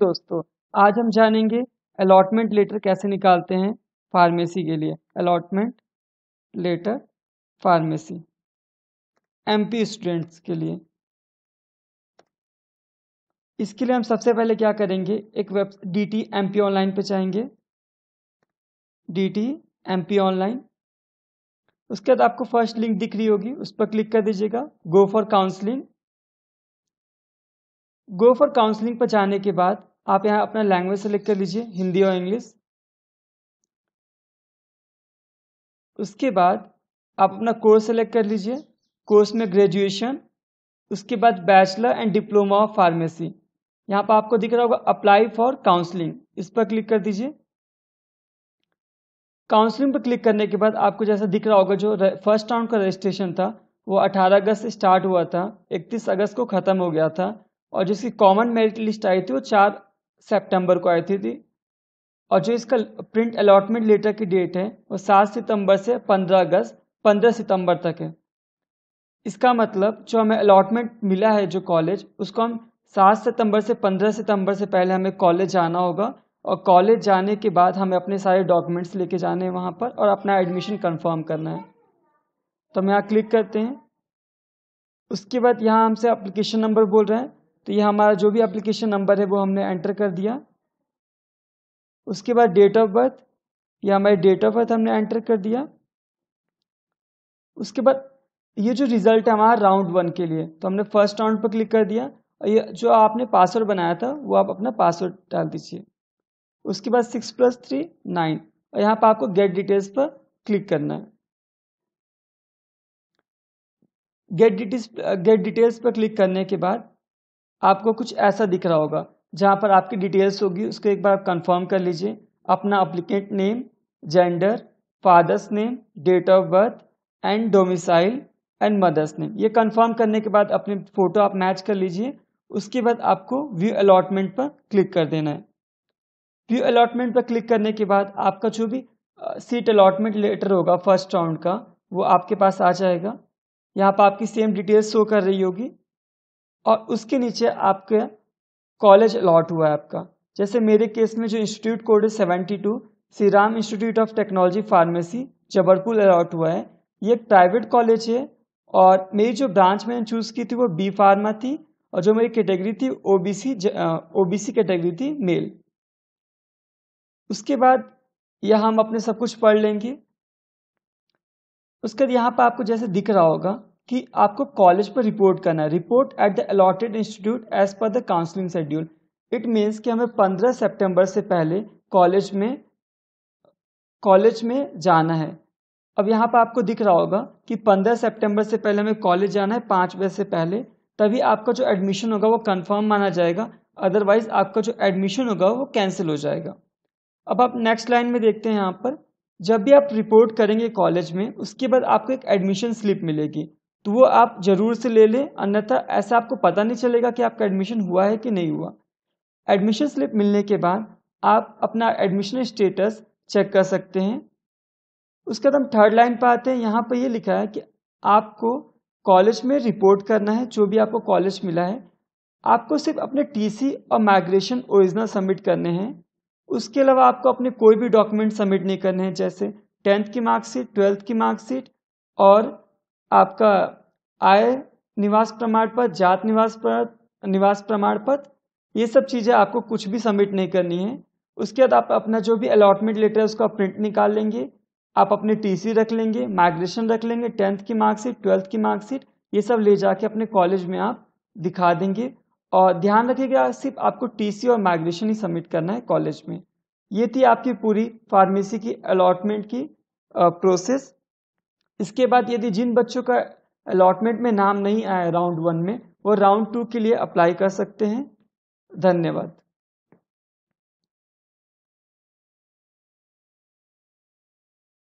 दोस्तों आज हम जानेंगे अलॉटमेंट लेटर कैसे निकालते हैं फार्मेसी के लिए allotment letter pharmacy MP students के लिए इसके लिए हम सबसे पहले क्या करेंगे एक web D T M P online पर जाएंगे D T M P online उसके बाद आपको फर्स्ट लिंक दिख रही होगी उस पर क्लिक कर दीजिएगा go for counselling go for counselling पर जाने के बाद आप यहाँ अपना लैंग्वेज सेलेक्ट कर लीजिए हिंदी और इंग्लिश उसके बाद आप अपना कोर्स सेलेक्ट कर लीजिए कोर्स में ग्रेजुएशन उसके बाद bachelor and diploma of pharmacy यहाँ पर आपको दिख रहा होगा अप्लाई फॉर काउंसलिंग इस पर क्लिक कर दीजिए काउंसलिंग पर क्लिक करने के बाद आपको जैसा दिख रहा होगा जो फर्स्ट राउंड का रजिस्ट्रेशन था वो 18 अगस्त से स्टार्ट हुआ था 31 अगस्त को ख़त्म हो गया था और जिसकी कॉमन मेरिट लिस्ट आई थी वो चार सितंबर को आई थी, थी और जो इसका प्रिंट अलॉटमेंट लेटर की डेट है वो सात सितंबर से पंद्रह अगस्त पंद्रह सितंबर तक है इसका मतलब जो हमें अलॉटमेंट मिला है जो कॉलेज उसको हम सात सितंबर से पंद्रह सितंबर से पहले हमें कॉलेज जाना होगा और कॉलेज जाने के बाद हमें अपने सारे डॉक्यूमेंट्स लेके जाने हैं वहाँ पर और अपना एडमिशन कन्फर्म करना है तो हम यहाँ क्लिक करते हैं उसके बाद यहाँ हमसे अप्लीकेशन नंबर बोल रहे हैं तो ये हमारा जो भी एप्लीकेशन नंबर है वो हमने एंटर कर दिया उसके बाद डेट ऑफ बर्थ ये हमारी डेट ऑफ बर्थ हमने एंटर कर दिया उसके बाद ये जो रिजल्ट है हमारा राउंड वन के लिए तो हमने फर्स्ट राउंड पर क्लिक कर दिया और ये जो आपने पासवर्ड बनाया था वो आप अपना पासवर्ड डाल दीजिए उसके बाद सिक्स प्लस थ्री नाइन और यहाँ पर आपको गेट डिटेल्स पर क्लिक करना है गेट डिटेल्स गेट डिटेल्स पर क्लिक करने के बाद आपको कुछ ऐसा दिख रहा होगा जहाँ पर आपकी डिटेल्स होगी उसको एक बार आप कन्फर्म कर लीजिए अपना applicant name gender father's name date of birth and domicile and mother's name ये कन्फर्म करने के बाद अपने फ़ोटो आप मैच कर लीजिए उसके बाद आपको व्यू अलॉटमेंट पर क्लिक कर देना है व्यू अलॉटमेंट पर क्लिक करने के बाद आपका जो भी सीट अलॉटमेंट लेटर होगा फर्स्ट राउंड का वो आपके पास आ जाएगा यहाँ पर आपकी सेम डिटेल्स शो कर रही होगी और उसके नीचे आपके कॉलेज अलॉट हुआ है आपका जैसे मेरे केस में जो इंस्टीट्यूट कोड है seventy two Shri Ram institute of technology pharmacy Jabalpur allot हुआ है ये एक प्राइवेट कॉलेज है और मेरी जो ब्रांच मैंने चूज़ की थी वो बी फार्मा थी और जो मेरी कैटेगरी थी ओबीसी ओबीसी कैटेगरी थी मेल उसके बाद यह हम अपने सब कुछ पढ़ लेंगे उसके बाद यहाँ पर आपको जैसे दिख रहा होगा कि आपको कॉलेज पर रिपोर्ट करना है report at the allotted institute as per the counselling schedule it means कि हमें 15 सितंबर से पहले कॉलेज में कॉलेज में जाना है अब यहाँ पर आपको दिख रहा होगा कि 15 सितंबर से पहले हमें कॉलेज जाना है पाँच बजे से पहले तभी आपका जो एडमिशन होगा वो कंफर्म माना जाएगा अदरवाइज आपका जो एडमिशन होगा वो कैंसिल हो जाएगा अब आप नेक्स्ट लाइन में देखते हैं यहाँ पर जब भी आप रिपोर्ट करेंगे कॉलेज में उसके बाद आपको एक एडमिशन स्लिप मिलेगी तो वो आप ज़रूर से ले लें अन्यथा ऐसा आपको पता नहीं चलेगा कि आपका एडमिशन हुआ है कि नहीं हुआ एडमिशन स्लिप मिलने के बाद आप अपना एडमिशन स्टेटस चेक कर सकते हैं उसके बाद हम थर्ड लाइन पर आते हैं यहाँ पर ये लिखा है कि आपको कॉलेज में रिपोर्ट करना है जो भी आपको कॉलेज मिला है आपको सिर्फ अपने टीसी और माइग्रेशन ओरिजिनल सबमिट करने हैं उसके अलावा आपको अपने कोई भी डॉक्यूमेंट सबमिट नहीं करने हैं जैसे टेंथ की मार्कशीट ट्वेल्थ की मार्कशीट और आपका आय निवास प्रमाण पत्र जात निवास पत्र निवास प्रमाण पत्र ये सब चीज़ें आपको कुछ भी सबमिट नहीं करनी है उसके बाद आप अपना जो भी अलॉटमेंट लेटर है उसका प्रिंट निकाल लेंगे आप अपने टीसी रख लेंगे माइग्रेशन रख लेंगे टेंथ की मार्कशीट ट्वेल्थ की मार्कशीट ये सब ले जाके अपने कॉलेज में आप दिखा देंगे और ध्यान रखिएगा सिर्फ आपको टीसी और माइग्रेशन ही सबमिट करना है कॉलेज में ये थी आपकी पूरी फार्मेसी की अलॉटमेंट की प्रोसेस इसके बाद यदि जिन बच्चों का अलॉटमेंट में नाम नहीं आया राउंड वन में वो राउंड टू के लिए अप्लाई कर सकते हैं धन्यवाद